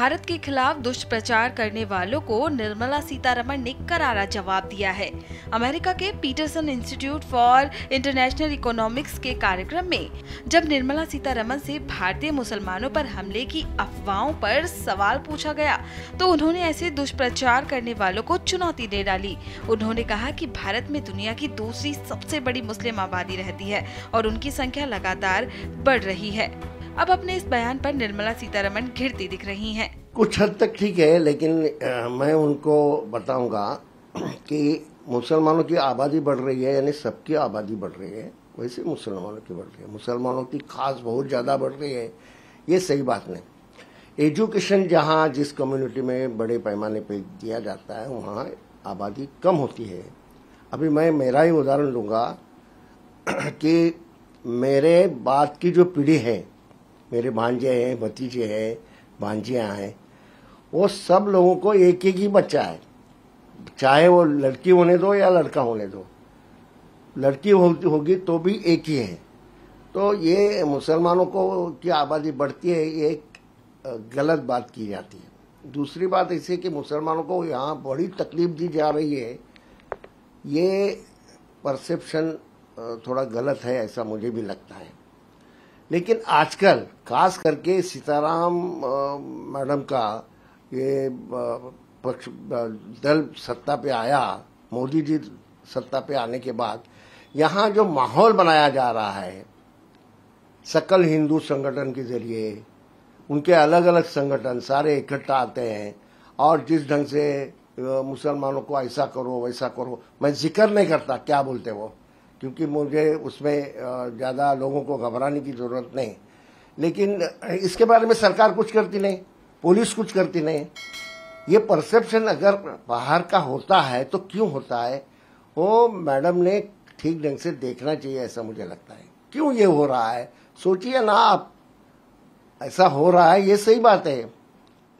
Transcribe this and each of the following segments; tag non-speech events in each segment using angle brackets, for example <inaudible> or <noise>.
भारत के खिलाफ दुष्प्रचार करने वालों को निर्मला सीतारमण ने करारा जवाब दिया है अमेरिका के Peterson Institute for International Economics के कार्यक्रम में जब निर्मला सीतारमण से भारतीय मुसलमानों पर हमले की अफवाहों पर सवाल पूछा गया तो उन्होंने ऐसे दुष्प्रचार करने वालों को चुनौती दे डाली उन्होंने कहा की भारत में दुनिया की दूसरी सबसे बड़ी मुस्लिम आबादी रहती है और उनकी संख्या लगातार बढ़ रही है अब अपने इस बयान पर निर्मला सीतारमन घिरती दिख रही हैं। कुछ हद तक ठीक है लेकिन आ, मैं उनको बताऊंगा कि मुसलमानों की आबादी बढ़ रही है यानी सबकी आबादी बढ़ रही है वैसे मुसलमानों की बढ़ रही है मुसलमानों की खास बहुत ज़्यादा बढ़ रही है ये सही बात नहीं एजुकेशन जहाँ जिस कम्युनिटी में बड़े पैमाने पर दिया जाता है वहाँ आबादी कम होती है अभी मैं मेरा ही उदाहरण लूंगा कि मेरे बाद की जो पीढ़ी है मेरे भांजे हैं भतीजे हैं भांजियाँ हैं वो सब लोगों को एक एक ही बच्चा है चाहे वो लड़की होने दो या लड़का होने दो लड़की होगी तो भी एक ही है तो ये मुसलमानों को की आबादी बढ़ती है ये एक गलत बात की जाती है दूसरी बात ऐसी कि मुसलमानों को यहाँ बड़ी तकलीफ दी जा रही है ये परसेप्शन थोड़ा गलत है ऐसा मुझे भी लगता है लेकिन आजकल खास करके सीताराम मैडम का ये पक्ष दल सत्ता पे आया मोदी जी सत्ता पे आने के बाद यहाँ जो माहौल बनाया जा रहा है सकल हिंदू संगठन के जरिए उनके अलग अलग संगठन सारे इकट्ठा आते हैं और जिस ढंग से मुसलमानों को ऐसा करो वैसा करो मैं जिक्र नहीं करता क्या बोलते वो क्योंकि मुझे उसमें ज़्यादा लोगों को घबराने की ज़रूरत नहीं लेकिन इसके बारे में सरकार कुछ करती नहीं पुलिस कुछ करती नहीं ये परसेप्शन अगर बाहर का होता है तो क्यों होता है वो मैडम ने ठीक ढंग से देखना चाहिए ऐसा मुझे लगता है क्यों ये हो रहा है सोचिए ना आप ऐसा हो रहा है ये सही बात है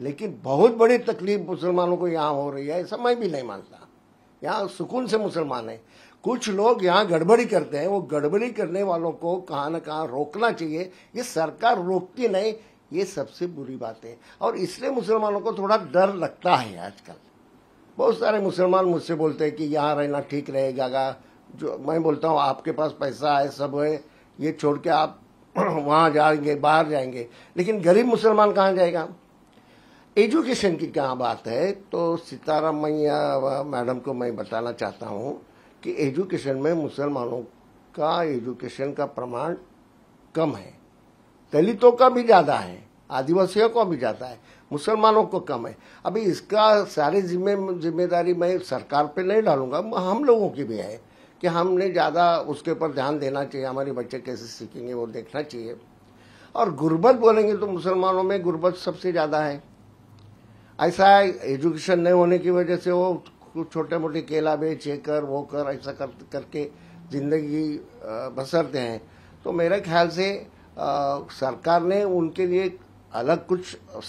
लेकिन बहुत बड़ी तकलीफ मुसलमानों को यहाँ हो रही है ऐसा मैं भी नहीं मानता यहाँ सुकून से मुसलमान है कुछ लोग यहाँ गड़बड़ी करते हैं वो गड़बड़ी करने वालों को कहाँ ना कहाँ रोकना चाहिए ये सरकार रोकती नहीं ये सबसे बुरी बात है और इसलिए मुसलमानों को थोड़ा डर लगता है आजकल बहुत सारे मुसलमान मुझसे बोलते हैं कि यहाँ रहना ठीक रहेगा जो मैं बोलता हूँ आपके पास पैसा है सब है ये छोड़ के आप <clears throat> वहाँ जाएंगे बाहर जाएंगे लेकिन गरीब मुसलमान कहाँ जाएगा एजुकेशन की कहाँ बात है तो सीताराम मैया मैडम को मैं बताना चाहता हूँ कि एजुकेशन में मुसलमानों का एजुकेशन का प्रमाण कम है दलितों का भी ज़्यादा है आदिवासियों का भी ज़्यादा है मुसलमानों को कम है अभी इसका सारी जिम्मे जिम्मेदारी मैं सरकार पे नहीं डालूंगा हम लोगों की भी है कि हमने ज़्यादा उसके ऊपर ध्यान देना चाहिए हमारे बच्चे कैसे सीखेंगे वो देखना चाहिए और गुर्बत बोलेंगे तो मुसलमानों में गुर्बत सबसे ज़्यादा है ऐसा एजुकेशन नहीं होने की वजह से वो कुछ छोटे मोटे केला बेच कर वो कर ऐसा कर करके ज़िंदगी बसरते हैं तो मेरे ख्याल से आ, सरकार ने उनके लिए अलग कुछ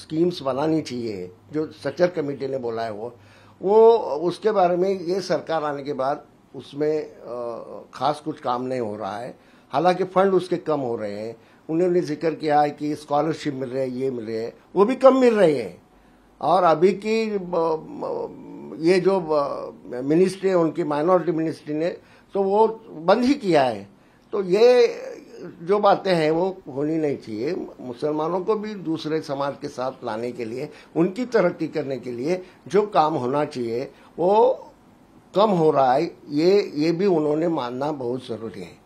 स्कीम्स बनानी चाहिए जो सचर कमेटी ने बोला है वो वो उसके बारे में ये सरकार आने के बाद उसमें खास कुछ काम नहीं हो रहा है हालांकि फंड उसके कम हो रहे हैं उन्होंने जिक्र किया है कि स्कॉलरशिप मिल रही है ये मिल रही है वो भी कम मिल रही है और अभी की ये जो मिनिस्ट्री है उनकी माइनॉरिटी मिनिस्ट्री ने तो वो बंद ही किया है तो ये जो बातें हैं वो होनी नहीं चाहिए मुसलमानों को भी दूसरे समाज के साथ लाने के लिए उनकी तरक्की करने के लिए जो काम होना चाहिए वो कम हो रहा है ये ये भी उन्होंने मानना बहुत ज़रूरी है